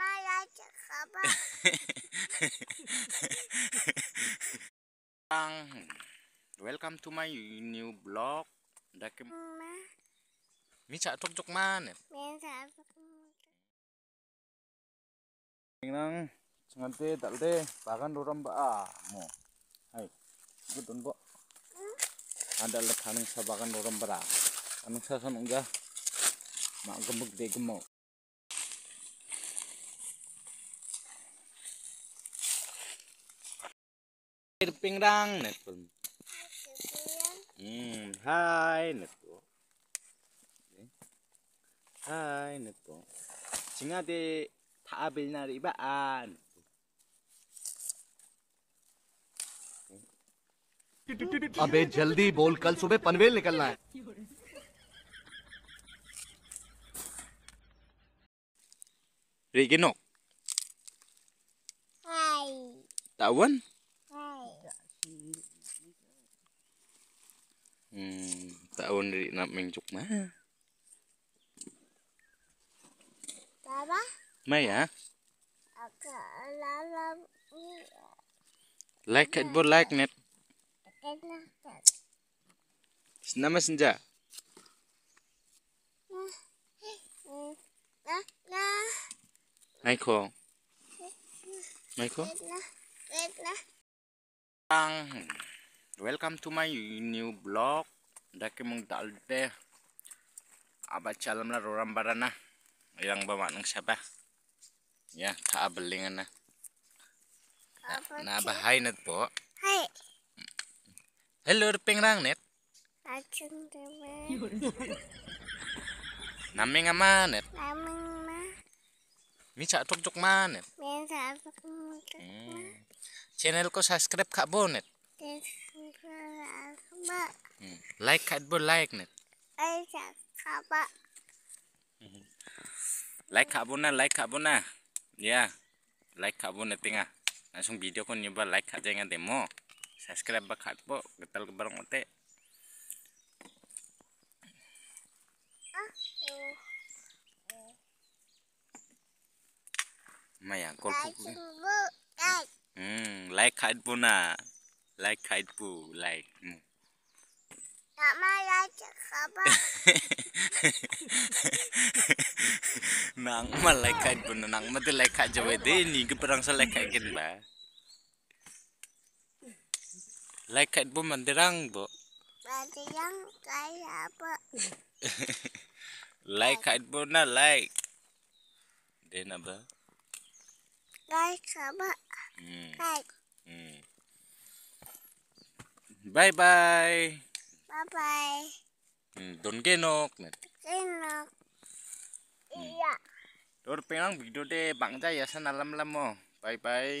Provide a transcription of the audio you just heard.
Mama ya, welcome to my new blog. Daki. Mama. tuk tuk mana? Misa Nang, tak deh. Bahkan dorong ba mo. Hai, betul kok. Hmm? Ada lekanan sabakan dorong berah. Anu sasan Mak gemuk deh gemuk. Air pingrang net Hmm, hi net Hi Hai net de tak ambil nari bahan. अबे जल्दी बोल कल सुबह पनवेल निकलना है रेगिनो हाय तावन tahun dari nak mengcuk mah Baba Maya Like it but like net Nama senja Michael Michael Welcome to my new blog daki mong talte apa calam lah roram barana yang bawa nang siapa ya tak belingan nah. na na bahay net po hai hello pengrang net acung teman naming ama net naming ma misa tok tok ma net misa tok tok ma hmm. channel ko subscribe ka bo net subscribe Hmm. Like kat bo like net. Hmm. Like kat nah. Like kat bo na like kat bo na. Ya. Like kat bo net tengah. Langsung video kon nyoba like kat jangan demo. Subscribe ba kat bo getal ke barang ote. Maya, kol kuku. Hmm, like kat bu na. Like kat bu, like. Hmm nang malaikat pun nang mati lekat jawa ini, ke perang selekat kan ba lekat pun mandirang bo mandirang kaya apa lekat pun na like den apa Lek hmm. apa Lek. Hmm. bye bye Bye-bye. Hmm, don genok. Genok. Iya. Dor pengang bidu de bang ya sana alam lam mo. Bye-bye.